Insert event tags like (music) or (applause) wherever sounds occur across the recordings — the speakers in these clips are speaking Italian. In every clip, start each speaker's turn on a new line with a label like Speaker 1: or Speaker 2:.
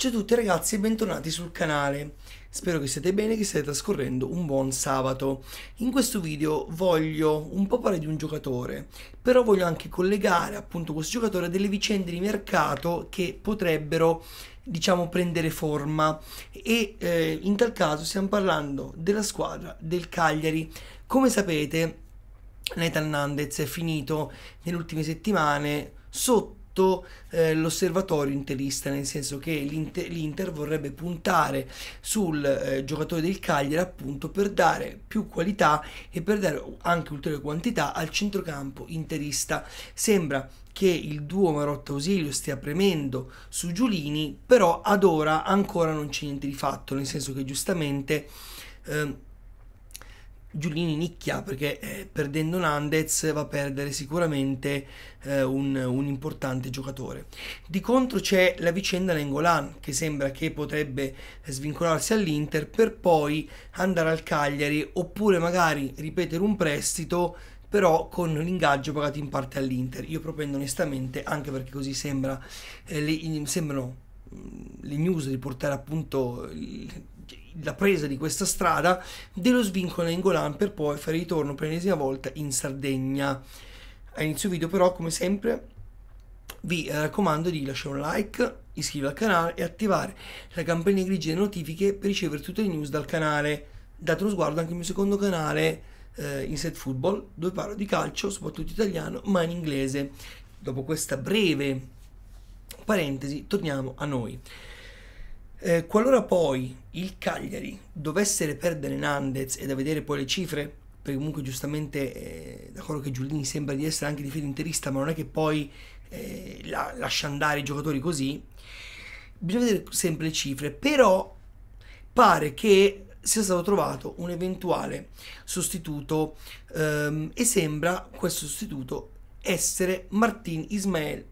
Speaker 1: Ciao a tutti ragazzi e bentornati sul canale. Spero che siate bene e che state trascorrendo un buon sabato. In questo video voglio un po' parlare di un giocatore, però voglio anche collegare appunto questo giocatore a delle vicende di mercato che potrebbero diciamo prendere forma e eh, in tal caso stiamo parlando della squadra del Cagliari. Come sapete Nathan Nandez è finito nelle ultime settimane sotto fatto eh, l'osservatorio interista, nel senso che l'Inter, l'Inter vorrebbe puntare sul eh, giocatore del Cagliari appunto per dare più qualità e per dare anche ulteriore quantità al centrocampo interista. Sembra che il duo Marotta Ausilio stia premendo su Giulini, però ad ora ancora non c'è niente di fatto, nel senso che giustamente... Eh, Giulini nicchia perché eh, perdendo Nandez va a perdere sicuramente eh, un, un, importante giocatore. Di contro c'è la vicenda Nengolan che sembra che potrebbe svincolarsi all'Inter per poi andare al Cagliari oppure magari ripetere un prestito però con l'ingaggio pagato in parte all'Inter. Io propendo onestamente anche perché così sembra, eh, le, sembrano mm, le news di portare appunto... Il, la presa di questa strada dello svincolo in Golan per poi fare ritorno per l'ennesima volta in Sardegna. A inizio video però, come sempre, vi eh, raccomando di lasciare un like, iscrivervi al canale e attivare la campanella grigia delle notifiche per ricevere tutte le news dal canale. Date uno sguardo anche al mio secondo canale, eh, Inside Football, dove parlo di calcio, soprattutto italiano, ma in inglese. Dopo questa breve parentesi, torniamo a noi. Eh, qualora poi il Cagliari dovesse perdere Nandez e da vedere poi le cifre, perché comunque giustamente eh, da quello che Giulini sembra di essere anche di fede interista, ma non è che poi eh, la, lascia andare i giocatori così, bisogna vedere sempre le cifre, però pare che sia stato trovato un eventuale sostituto ehm, e sembra questo sostituto essere Martin Ismael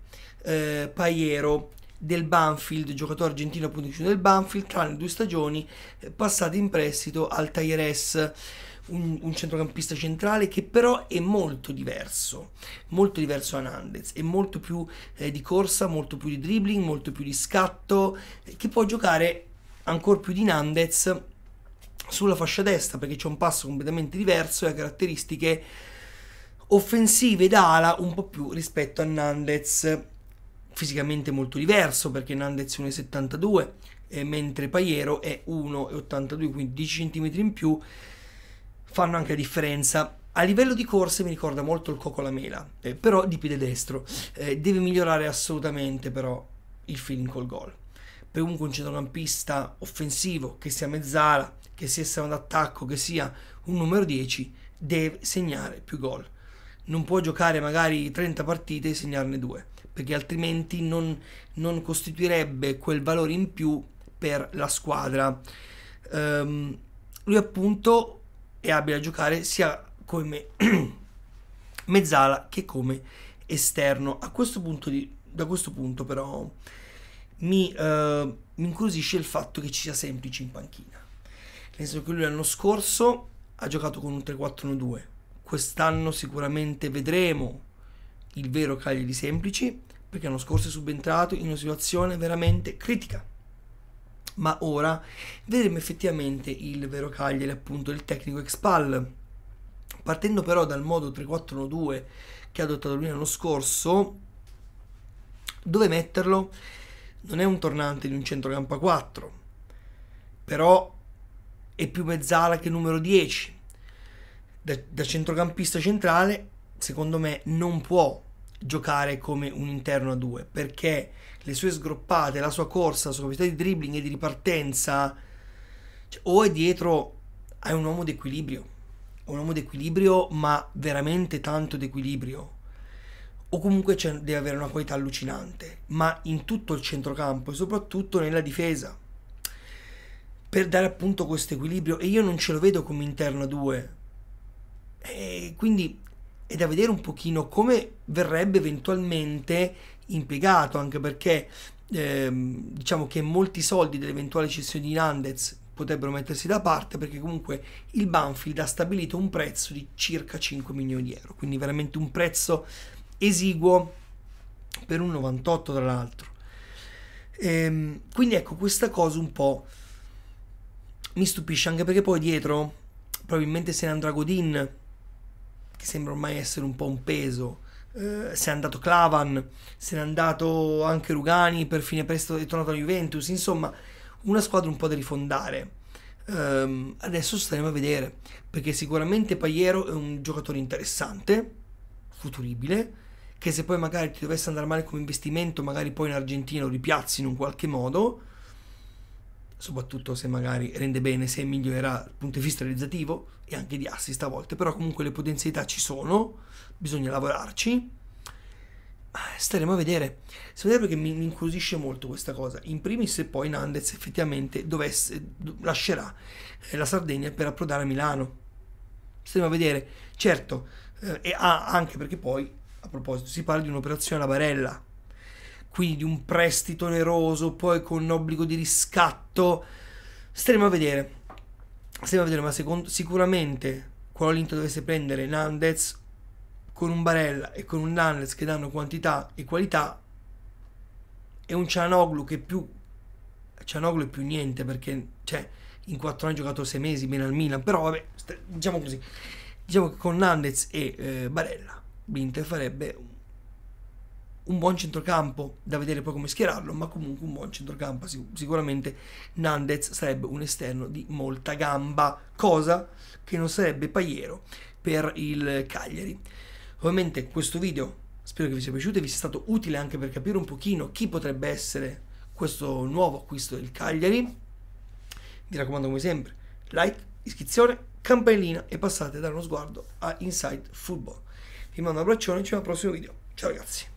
Speaker 1: eh, Paiero del Banfield, giocatore argentino appunto del Banfield, tranne due stagioni eh, passate in prestito al Tajeres. Un, un, centrocampista centrale che però è molto diverso, molto diverso da Nandez, è molto più eh, di corsa, molto più di dribbling, molto più di scatto, eh, che può giocare ancora più di Nandez sulla fascia destra perché c'è un passo completamente diverso e ha caratteristiche offensive d'ala un po' più rispetto a Nandez fisicamente molto diverso perché Nandez è 1,72 eh, mentre Paiero è 1,82 quindi 10 cm in più fanno anche la differenza a livello di corse mi ricorda molto il Coco la Mela eh, però di piede destro eh, deve migliorare assolutamente però il feeling col gol per un centrocampista offensivo che sia mezzala che sia esterno d'attacco che sia un numero 10 deve segnare più gol non può giocare magari 30 partite e segnarne due perché altrimenti non, non costituirebbe quel valore in più per la squadra. Um, lui appunto è abile a giocare sia come (clears throat) mezzala che come esterno. A questo punto, di, da questo punto però mi, uh, mi incuriosisce il fatto che ci sia semplice in panchina. Nel senso che lui l'anno scorso ha giocato con un 3-4-1-2. Quest'anno sicuramente vedremo il vero Cagliari semplici perché l'anno scorso è subentrato in una situazione veramente critica. Ma ora vedremo effettivamente il vero Cagliari, appunto il tecnico Expal. Partendo però dal modo 3-4-1-2 che ha adottato lui l'anno scorso, dove metterlo non è un tornante di un centrocampo a 4, però è più mezzala che numero 10. Da, da centrocampista centrale, secondo me, non può giocare come un interno a due, perché le sue sgroppate, la sua corsa, la sua capacità di dribbling e di ripartenza, cioè, o è dietro, a un uomo d'equilibrio, un uomo d'equilibrio, ma veramente tanto d'equilibrio, o comunque deve avere una qualità allucinante, ma in tutto il centrocampo e soprattutto nella difesa per dare appunto questo equilibrio e io non ce lo vedo come interno a due. E eh, quindi è da vedere un pochino come verrebbe eventualmente impiegato, anche perché ehm, diciamo che molti soldi dell'eventuale cessione di Nandez potrebbero mettersi da parte perché comunque il Banfield ha stabilito un prezzo di circa 5 milioni di euro, quindi veramente un prezzo esiguo per un 98 tra l'altro. Ehm, quindi ecco questa cosa un po' mi stupisce anche perché poi dietro probabilmente se ne andrà Godin che sembra ormai essere un po' un peso. Eh, se è andato Clavan, se n'è andato anche Rugani, per fine presto è tornato alla Juventus, insomma una squadra un po' da rifondare. Um, adesso staremo a vedere perché sicuramente Paiero è un giocatore interessante, futuribile, che se poi magari ti dovesse andare male come investimento, magari poi in Argentina lo ripiazzi in un qualche modo soprattutto se magari rende bene, se migliorerà dal punto di vista realizzativo e anche di assist a volte, però comunque le potenzialità ci sono, bisogna lavorarci. Staremo a vedere. Sapete a perché mi, incuriosisce molto questa cosa. In primis, se poi Nandez effettivamente dovesse, lascerà eh, la Sardegna per approdare a Milano. Staremo a vedere. Certo, eh, e ha anche perché poi, a proposito, si parla di un'operazione alla Barella quindi di un prestito oneroso, poi con un obbligo di riscatto. Staremo a vedere. Staremo a vedere, ma secondo, sicuramente qualora dovesse prendere Nandez con un Barella e con un Nandez che danno quantità e qualità e un Cianoglu che più Cianoglu è più niente perché cioè, in 4 anni ha giocato 6 mesi meno al Milan, però vabbè, diciamo così. Diciamo che con Nandez e eh, Barella l'Inter farebbe un un buon centrocampo da vedere poi come schierarlo, ma comunque un buon centrocampo. sicuramente Nandez sarebbe un esterno di molta gamba, cosa che non sarebbe Paiero per il Cagliari. Ovviamente questo video spero che vi sia piaciuto e vi sia stato utile anche per capire un pochino chi potrebbe essere questo nuovo acquisto del Cagliari. Vi raccomando come sempre, like, iscrizione, campanellina e passate a dare uno sguardo a Inside Football. Vi mando un abbraccione, e ci vediamo al prossimo video. Ciao ragazzi!